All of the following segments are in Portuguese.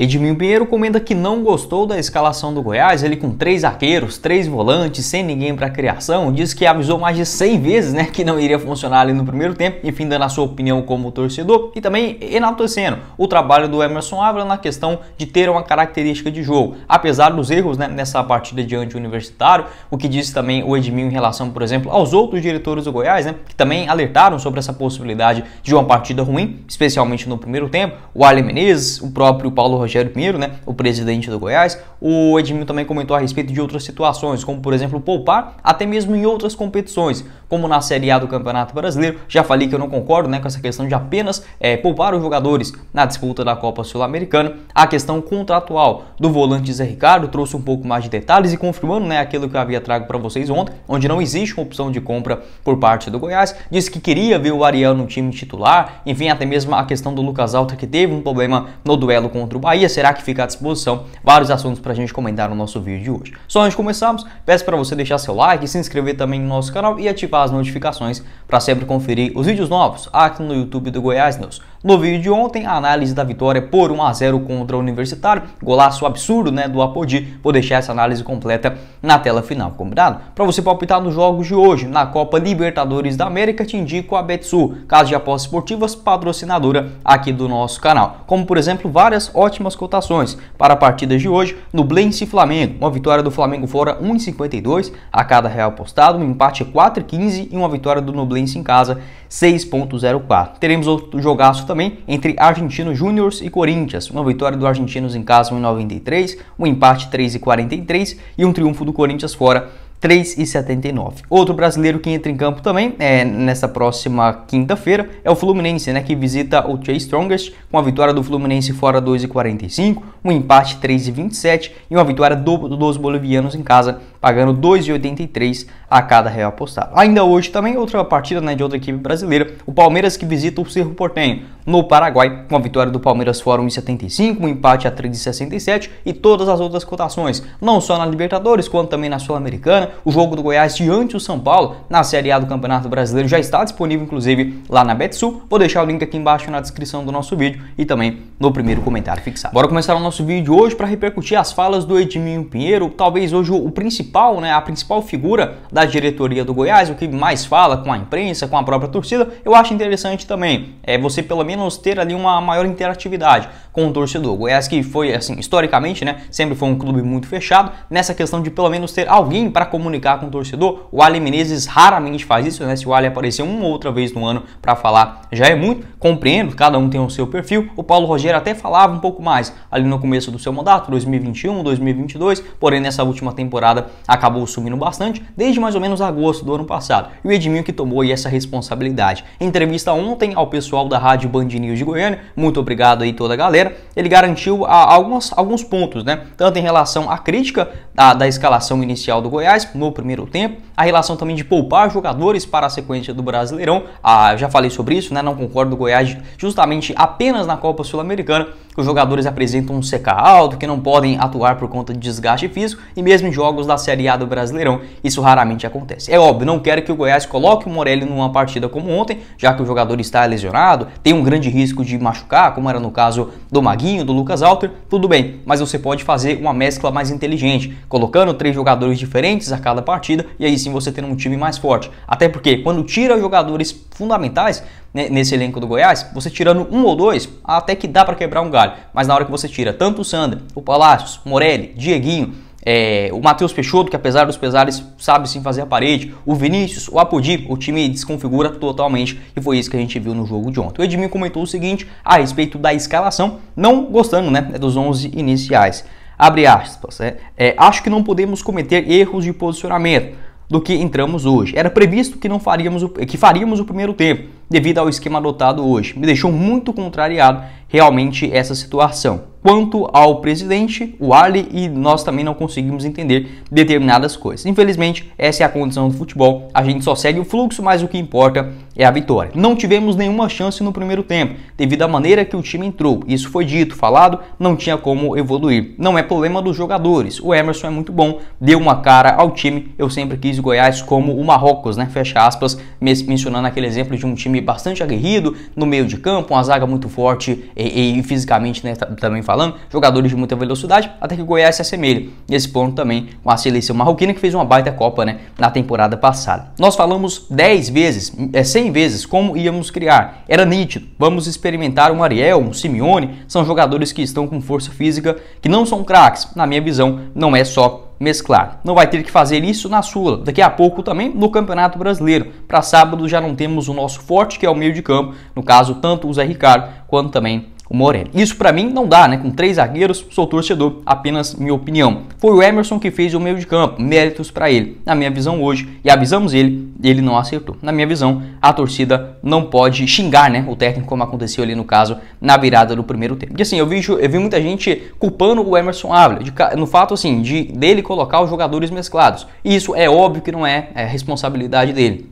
Edmil Pinheiro comenta que não gostou da escalação do Goiás, ele com três arqueiros, três volantes, sem ninguém para criação, diz que avisou mais de 100 vezes, né, que não iria funcionar ali no primeiro tempo, enfim, dando a sua opinião como torcedor e também enaltecendo o trabalho do Emerson Ávila na questão de ter uma característica de jogo, apesar dos erros, né, nessa partida diante do Universitário, o que disse também o Edmil em relação, por exemplo, aos outros diretores do Goiás, né, que também alertaram sobre essa possibilidade de uma partida ruim, especialmente no primeiro tempo, o Arlen Menezes, o próprio Paulo Rogério Pinheiro, né, o presidente do Goiás. O Edmil também comentou a respeito de outras situações, como por exemplo poupar até mesmo em outras competições, como na Série A do Campeonato Brasileiro. Já falei que eu não concordo né, com essa questão de apenas é, poupar os jogadores na disputa da Copa Sul-Americana. A questão contratual do volante Zé Ricardo trouxe um pouco mais de detalhes e confirmando né, aquilo que eu havia trago para vocês ontem, onde não existe uma opção de compra por parte do Goiás. Disse que queria ver o Ariel no time titular, enfim, até mesmo a questão do Lucas Alta que teve um problema no duelo contra o Bahia Bahia, será que fica à disposição? Vários assuntos para a gente comentar no nosso vídeo de hoje. Só antes de começarmos, peço para você deixar seu like, se inscrever também no nosso canal e ativar as notificações para sempre conferir os vídeos novos aqui no YouTube do Goiás News. No vídeo de ontem, a análise da vitória por 1 a 0 contra o Universitário, golaço absurdo, né, do Apodi. Vou deixar essa análise completa na tela final, combinado? Para você palpitar nos jogos de hoje, na Copa Libertadores da América, te indico a Betsu, casa de apostas esportivas patrocinadora aqui do nosso canal. Como por exemplo, várias ótimas cotações para partidas de hoje, Nublense e Flamengo, uma vitória do Flamengo fora 1,52 a cada real postado, um empate 4,15 e uma vitória do Nublense em casa 6.04. Teremos outro jogaço também entre Argentino Júnior e Corinthians. Uma vitória do Argentinos em casa 1,93, um empate 3,43 e um triunfo do Corinthians fora 3,79. Outro brasileiro que entra em campo também é, nessa próxima quinta-feira é o Fluminense, né, que visita o Chase Strongest com a vitória do Fluminense fora 2,45, um empate 3,27 e uma vitória do, dos bolivianos em casa, pagando 2,83 a cada real apostado. Ainda hoje também outra partida né, de outra equipe brasileira, o Palmeiras que visita o Cerro Portenho no Paraguai, com a vitória do Palmeiras fora 1,75, um empate a 3,67 e todas as outras cotações, não só na Libertadores quanto também na Sul-Americana o jogo do Goiás diante do São Paulo na Série A do Campeonato Brasileiro já está disponível, inclusive, lá na BetSul. Vou deixar o link aqui embaixo na descrição do nosso vídeo e também no primeiro comentário fixado. Bora começar o nosso vídeo hoje para repercutir as falas do Edminho Pinheiro, talvez hoje o principal, né, a principal figura da diretoria do Goiás, o que mais fala com a imprensa, com a própria torcida. Eu acho interessante também é você pelo menos ter ali uma maior interatividade com o torcedor. Goiás que foi, assim, historicamente, né, sempre foi um clube muito fechado, nessa questão de pelo menos ter alguém para comunicar com o torcedor, o Ali Menezes raramente faz isso, né, se o Ali aparecer uma outra vez no ano para falar, já é muito, compreendo, cada um tem o seu perfil, o Paulo Rogério até falava um pouco mais ali no começo do seu mandato, 2021, 2022, porém nessa última temporada acabou sumindo bastante, desde mais ou menos agosto do ano passado, e o Edmil que tomou aí essa responsabilidade. Entrevista ontem ao pessoal da Rádio Band News de Goiânia, muito obrigado aí toda a galera, brasileira, ele garantiu alguns alguns pontos, né? tanto em relação à crítica da, da escalação inicial do Goiás no primeiro tempo, a relação também de poupar jogadores para a sequência do Brasileirão. Ah, já falei sobre isso, né? Não concordo com o Goiás justamente apenas na Copa Sul-Americana. Os jogadores apresentam um CK alto, que não podem atuar por conta de desgaste físico e mesmo em jogos da Série A do Brasileirão, isso raramente acontece. É óbvio, não quero que o Goiás coloque o Morelli numa partida como ontem, já que o jogador está lesionado, tem um grande risco de machucar, como era no caso do Maguinho, do Lucas Alter, tudo bem, mas você pode fazer uma mescla mais inteligente, colocando três jogadores diferentes a cada partida e aí sim sim você ter um time mais forte. Até porque quando tira jogadores fundamentais né, nesse elenco do Goiás, você tirando um ou dois, até que dá para quebrar um galho. Mas na hora que você tira tanto o Sander, o Palácios, Morelli, Dieguinho, é, o Matheus Peixoto, que apesar dos pesares sabe sim fazer a parede, o Vinícius, o Apodi, o time desconfigura totalmente e foi isso que a gente viu no jogo de ontem. O Edmil comentou o seguinte a respeito da escalação, não gostando né, dos 11 iniciais. Abre aspas, é, é, acho que não podemos cometer erros de posicionamento do que entramos hoje. Era previsto que não faríamos o, que faríamos o primeiro tempo devido ao esquema adotado hoje. Me deixou muito contrariado realmente essa situação. Quanto ao presidente, o Ali e nós também não conseguimos entender determinadas coisas. Infelizmente, essa é a condição do futebol. A gente só segue o fluxo, mas o que importa é a vitória. Não tivemos nenhuma chance no primeiro tempo, devido à maneira que o time entrou. Isso foi dito, falado, não tinha como evoluir. Não é problema dos jogadores. O Emerson é muito bom, deu uma cara ao time. Eu sempre quis Goiás como o Marrocos, né? Fecha aspas, mencionando aquele exemplo de um time bastante aguerrido no meio de campo, uma zaga muito forte e, e fisicamente né, também falando, jogadores de muita velocidade, até que o Goiás se assemelha nesse ponto também com a seleção marroquina que fez uma baita Copa né, na temporada passada. Nós falamos 10 vezes, é 100 vezes como íamos criar, era nítido, vamos experimentar um Ariel, um Simeone, são jogadores que estão com força física, que não são craques, na minha visão não é só mesclar. Não vai ter que fazer isso na Sula. Daqui a pouco também no Campeonato Brasileiro. Para sábado já não temos o nosso forte, que é o meio de campo. No caso, tanto o Zé Ricardo quanto também o Morelli. Isso para mim não dá, né? Com três zagueiros, sou torcedor, apenas minha opinião. Foi o Emerson que fez o meio de campo, méritos para ele. Na minha visão hoje, e avisamos ele, ele não acertou. Na minha visão, a torcida não pode xingar, né, o técnico como aconteceu ali no caso na virada do primeiro tempo. E assim, eu vi, eu vi muita gente culpando o Emerson Ávila, de, no fato assim, de dele colocar os jogadores mesclados. E isso é óbvio que não é, é responsabilidade dele.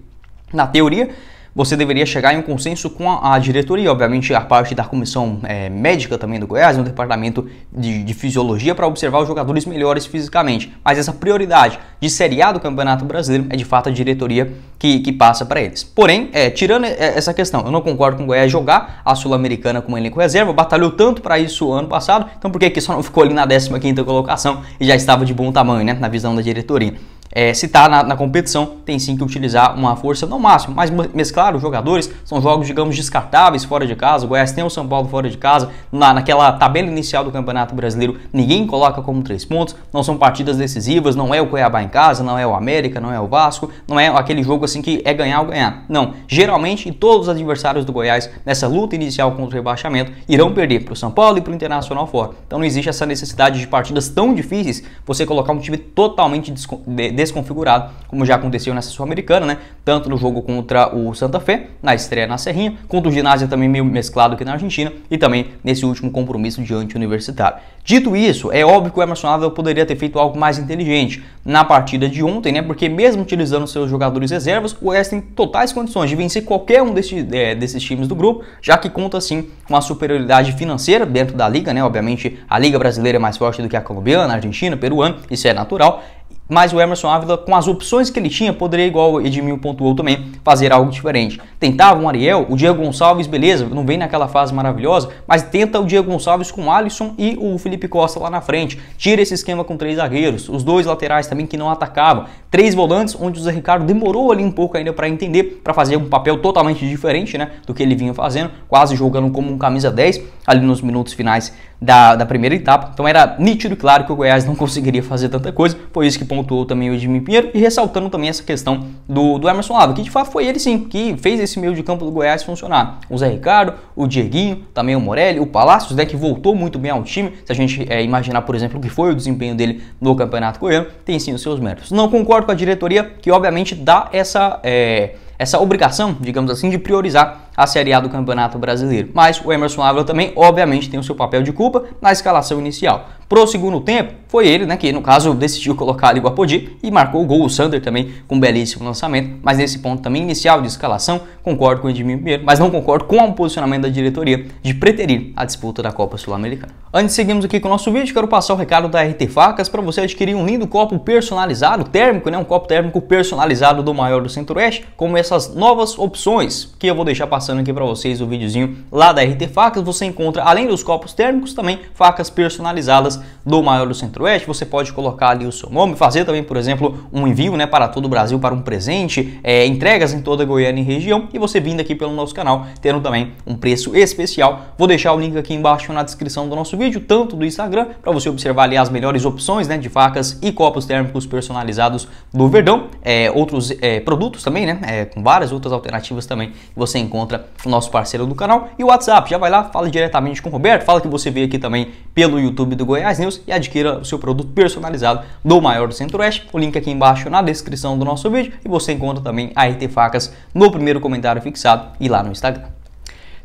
Na teoria, você deveria chegar em um consenso com a, diretoria, obviamente a parte da comissão é, médica também do Goiás, no departamento de, de fisiologia para observar os jogadores melhores fisicamente. Mas essa prioridade de Série A do Campeonato Brasileiro é de fato a diretoria que, que passa para eles. Porém, é, tirando é, essa questão, eu não concordo com o Goiás jogar a Sul-Americana como elenco reserva, batalhou tanto para isso ano passado, então por que, que só não ficou ali na 15 colocação e já estava de bom tamanho, né, na visão da diretoria? é, se está na, na, competição, tem sim que utilizar uma força no máximo, mas mesclar os jogadores são jogos, digamos, descartáveis fora de casa. O Goiás tem o São Paulo fora de casa, na, naquela tabela inicial do Campeonato Brasileiro, ninguém coloca como três pontos, não são partidas decisivas, não é o Cuiabá em casa, não é o América, não é o Vasco, não é aquele jogo assim que é ganhar ou ganhar. Não, geralmente todos os adversários do Goiás nessa luta inicial contra o rebaixamento irão perder para o São Paulo e para o Internacional fora. Então não existe essa necessidade de partidas tão difíceis você colocar um time totalmente desconhecido desconfigurado, como já aconteceu nessa Sul-Americana, né? Tanto no jogo contra o Santa Fé, na estreia na Serrinha, contra o Ginásio também meio mesclado aqui na Argentina e também nesse último compromisso diante universitário. Dito isso, é óbvio que o Emerson Ávila poderia ter feito algo mais inteligente na partida de ontem, né? Porque mesmo utilizando seus jogadores reservas, o Oeste tem totais condições de vencer qualquer um desse, é, desses times do grupo, já que conta sim com a superioridade financeira dentro da liga, né? Obviamente a liga brasileira é mais forte do que a colombiana, a argentina, peruana, isso é natural mas o Emerson Ávila, com as opções que ele tinha, poderia, igual Edmil pontuou também, fazer algo diferente. Tentava um Ariel, o Diego Gonçalves, beleza, não vem naquela fase maravilhosa, mas tenta o Diego Gonçalves com o Alisson e o Felipe Costa lá na frente. Tira esse esquema com três zagueiros, os dois laterais também que não atacavam, três volantes, onde o Zé Ricardo demorou ali um pouco ainda para entender, para fazer um papel totalmente diferente né, do que ele vinha fazendo, quase jogando como um camisa 10 ali nos minutos finais da, da primeira etapa. Então era nítido, claro, que o Goiás não conseguiria fazer tanta coisa, foi isso que pontuou também o Jimmy Pinheiro e ressaltando também essa questão do, do Emerson Lava, que de fato foi ele sim que fez esse meio de campo do Goiás funcionar. O Zé Ricardo, o Dieguinho, também o Morelli, o Palácios, né, que voltou muito bem ao time. Se a gente é, imaginar, por exemplo, o que foi o desempenho dele no Campeonato Goiano, tem sim os seus méritos. Não concordo com a diretoria, que obviamente dá essa. É, essa obrigação, digamos assim, de priorizar a Série A do Campeonato Brasileiro. Mas o Emerson Ávila também, obviamente, tem o seu papel de culpa na escalação inicial. Pro segundo tempo, foi ele, né, que no caso decidiu colocar ali o Apodi e marcou o gol, o Sander também, com um belíssimo lançamento, mas nesse ponto também inicial de escalação, concordo com o Edmir Pinheiro, mas não concordo com o posicionamento da diretoria de preterir a disputa da Copa Sul-Americana. Antes de seguirmos aqui com o nosso vídeo, quero passar o recado da RT Facas para você adquirir um lindo copo personalizado, térmico, né, um copo térmico personalizado do maior do Centro-Oeste, como essa essas novas opções que eu vou deixar passando aqui para vocês o videozinho lá da RT Facas. Você encontra, além dos copos térmicos, também facas personalizadas do Maior do Centro-Oeste. Você pode colocar ali o seu nome, fazer também, por exemplo, um envio né, para todo o Brasil para um presente, é, entregas em toda Goiânia e região. E você vindo aqui pelo nosso canal, tendo também um preço especial. Vou deixar o link aqui embaixo na descrição do nosso vídeo, tanto do Instagram, para você observar ali as melhores opções né, de facas e copos térmicos personalizados do Verdão. É, outros é, produtos também, né? É, com várias outras alternativas também que você encontra no nosso parceiro do canal. E o WhatsApp, já vai lá, fala diretamente com o Roberto, fala que você veio aqui também pelo YouTube do Goiás News e adquira o seu produto personalizado do Maior do Centro-Oeste. O link aqui embaixo na descrição do nosso vídeo e você encontra também a RT Facas no primeiro comentário fixado e lá no Instagram.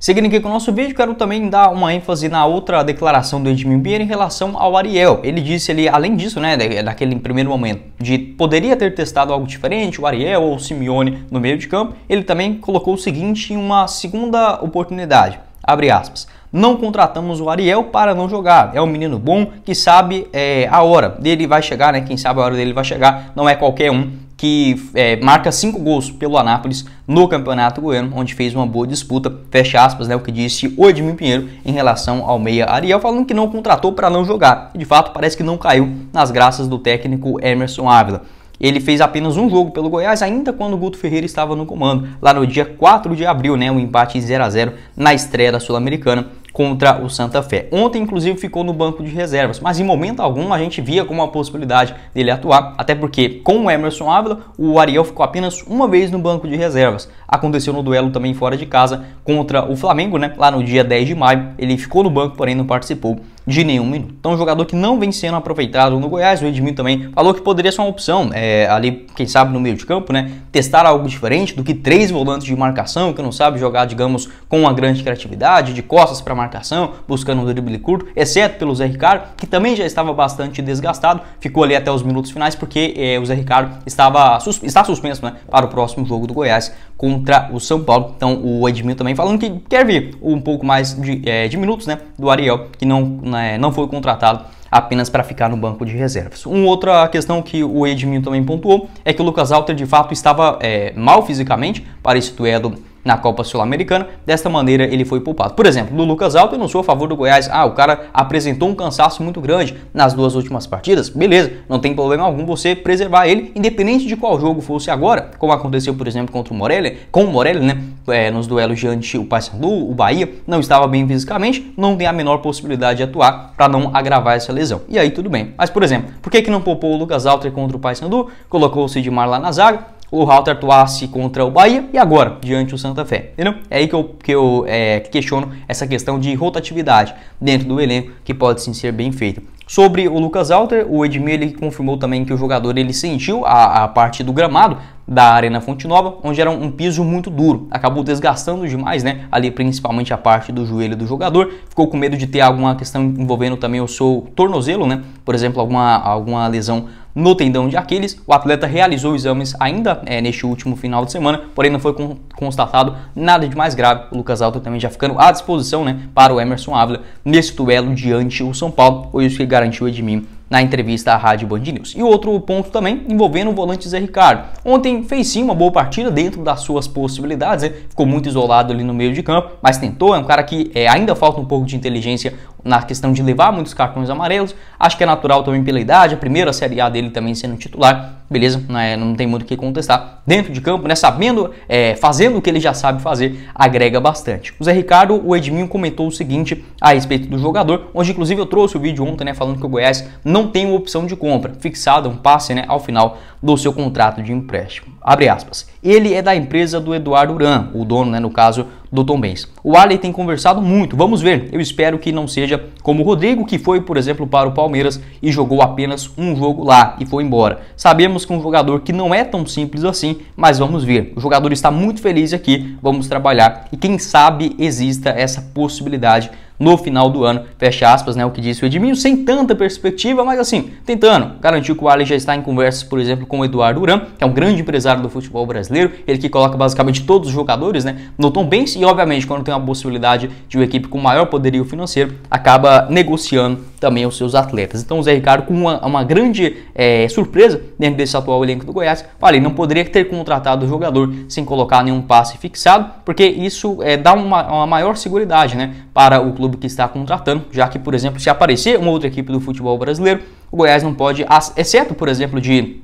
Seguindo aqui com o nosso vídeo, quero também dar uma ênfase na outra declaração do Edmund Bier em relação ao Ariel. Ele disse ali, além disso, né, daquele primeiro momento, de poderia ter testado algo diferente, o Ariel ou o Simeone no meio de campo, ele também colocou o seguinte em uma segunda oportunidade, abre aspas, não contratamos o Ariel para não jogar. É um menino bom que sabe é, a hora dele vai chegar, né? Quem sabe a hora dele vai chegar. Não é qualquer um que é, marca cinco gols pelo Anápolis no Campeonato Goiano, onde fez uma boa disputa, fecha aspas, né, o que disse o Edmil Pinheiro em relação ao meia Ariel, falando que não contratou para não jogar. E, de fato, parece que não caiu nas graças do técnico Emerson Ávila. Ele fez apenas um jogo pelo Goiás, ainda quando o Guto Ferreira estava no comando, lá no dia 4 de abril, né, um empate 0 a 0 na estreia da Sul-Americana contra o Santa Fé. Ontem, inclusive, ficou no banco de reservas, mas em momento algum a gente via como a possibilidade dele atuar, até porque com o Emerson Ávila, o Ariel ficou apenas uma vez no banco de reservas. Aconteceu no duelo também fora de casa contra o Flamengo, né? Lá no dia 10 de maio, ele ficou no banco, porém não participou de nenhum minuto. Então, um jogador que não vem sendo aproveitado no Goiás, o Edmil também falou que poderia ser uma opção, é, ali, quem sabe, no meio de campo, né? Testar algo diferente do que três volantes de marcação, que não sabe jogar, digamos, com uma grande criatividade, de costas para marcação, buscando um drible curto, exceto pelo Zé Ricardo, que também já estava bastante desgastado, ficou ali até os minutos finais, porque é, o Zé Ricardo estava, sus está suspenso, né? Para o próximo jogo do Goiás contra o São Paulo. Então, o Edmil também falando que quer ver um pouco mais de, é, de minutos, né? Do Ariel, que não. Né, é, não foi contratado apenas para ficar no banco de reservas. Uma outra questão que o Edmil também pontuou é que o Lucas Alter de fato estava é, mal fisicamente para esse duelo na Copa Sul-Americana. Desta maneira, ele foi poupado. Por exemplo, do Lucas Alves eu não sou a favor do Goiás. Ah, o cara apresentou um cansaço muito grande nas duas últimas partidas. Beleza, não tem problema algum você preservar ele, independente de qual jogo fosse agora, como aconteceu, por exemplo, contra o Morelli, com o Morelli, né? É, nos duelos diante o Paysandu, o Bahia, não estava bem fisicamente, não tem a menor possibilidade de atuar para não agravar essa lesão. E aí tudo bem. Mas, por exemplo, por que, que não poupou o Lucas Alves contra o Paysandu? Colocou o Sidmar lá na zaga, o Halter atuasse contra o Bahia e agora diante do Santa Fé. Entendeu? É aí que eu, que eu é, questiono essa questão de rotatividade dentro do elenco que pode sim ser bem feita. Sobre o Lucas Alter, o Edmir ele confirmou também que o jogador ele sentiu a, a parte do gramado da Arena Fonte Nova, onde era um piso muito duro. Acabou desgastando demais, né? Ali principalmente a parte do joelho do jogador. Ficou com medo de ter alguma questão envolvendo também o seu tornozelo, né? Por exemplo, alguma, alguma lesão no tendão de Aquiles. O atleta realizou exames ainda é, neste último final de semana, porém não foi con constatado nada de mais grave. O Lucas Alto também já ficando à disposição né, para o Emerson Ávila nesse duelo diante o São Paulo. Foi isso que garantiu Edmir na entrevista à Rádio Band News. E outro ponto também envolvendo o volante Zé Ricardo. Ontem fez sim uma boa partida dentro das suas possibilidades, né? ficou muito isolado ali no meio de campo, mas tentou. É um cara que é, ainda falta um pouco de inteligência na questão de levar muitos cartões amarelos. Acho que é natural também pela idade, a primeira Série A dele também sendo titular, beleza? Não, é, não tem muito o que contestar. Dentro de campo, né, sabendo, é, fazendo o que ele já sabe fazer, agrega bastante. O Zé Ricardo, o Edminho comentou o seguinte a respeito do jogador, onde inclusive eu trouxe o vídeo ontem, né, falando que o Goiás não tem opção de compra, fixada um passe, né, ao final do seu contrato de empréstimo. Abre aspas. Ele é da empresa do Eduardo Uran, o dono, né, no caso do Tom Benz. O Ale tem conversado muito, vamos ver. Eu espero que não seja como o Rodrigo, que foi, por exemplo, para o Palmeiras e jogou apenas um jogo lá e foi embora. Sabemos que é um jogador que não é tão simples assim, mas vamos ver. O jogador está muito feliz aqui, vamos trabalhar e quem sabe exista essa possibilidade no final do ano, fecha aspas, né? O que disse o Edminho, sem tanta perspectiva, mas assim, tentando. Garantiu que o Ali já está em conversas, por exemplo, com o Eduardo Uram que é um grande empresário do futebol brasileiro, ele que coloca basicamente todos os jogadores, né? No Tom Benz, e obviamente, quando tem uma possibilidade de uma equipe com maior poderio financeiro, acaba negociando também aos seus atletas. Então o Zé Ricardo, com uma, uma grande é, surpresa dentro desse atual elenco do Goiás, falei, não poderia ter contratado o jogador sem colocar nenhum passe fixado, porque isso é, dá uma, uma maior segurança né, para o clube que está contratando, já que, por exemplo, se aparecer uma outra equipe do futebol brasileiro, o Goiás não pode, exceto, por exemplo, de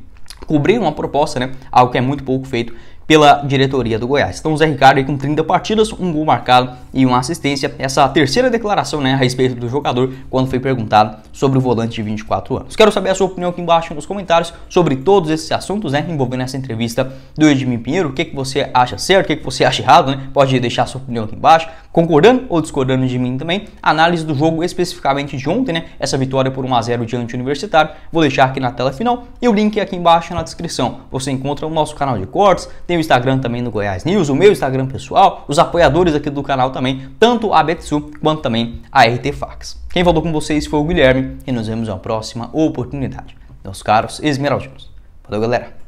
cobrir uma proposta, né? Algo que é muito pouco feito pela diretoria do Goiás. Então o Zé Ricardo aí com 30 partidas, um gol marcado e uma assistência. Essa terceira declaração né, a respeito do jogador quando foi perguntado sobre o volante de 24 anos. Quero saber a sua opinião aqui embaixo nos comentários sobre todos esses assuntos né, envolvendo essa entrevista do Edmir Pinheiro. O que, que você acha certo, o que, que você acha errado, né? Pode deixar a sua opinião aqui embaixo concordando ou discordando de mim também, análise do jogo especificamente de ontem, né? Essa vitória por 1 a 0 diante do Universitário. Vou deixar aqui na tela final e o link aqui embaixo na descrição. Você encontra o nosso canal de cortes, tem o Instagram também do Goiás News, o meu Instagram pessoal, os apoiadores aqui do canal também, tanto a Betsu quanto também a RT Fax. Quem falou com vocês foi o Guilherme e nos vemos na próxima oportunidade. Meus caros esmeraldinos. Valeu, galera!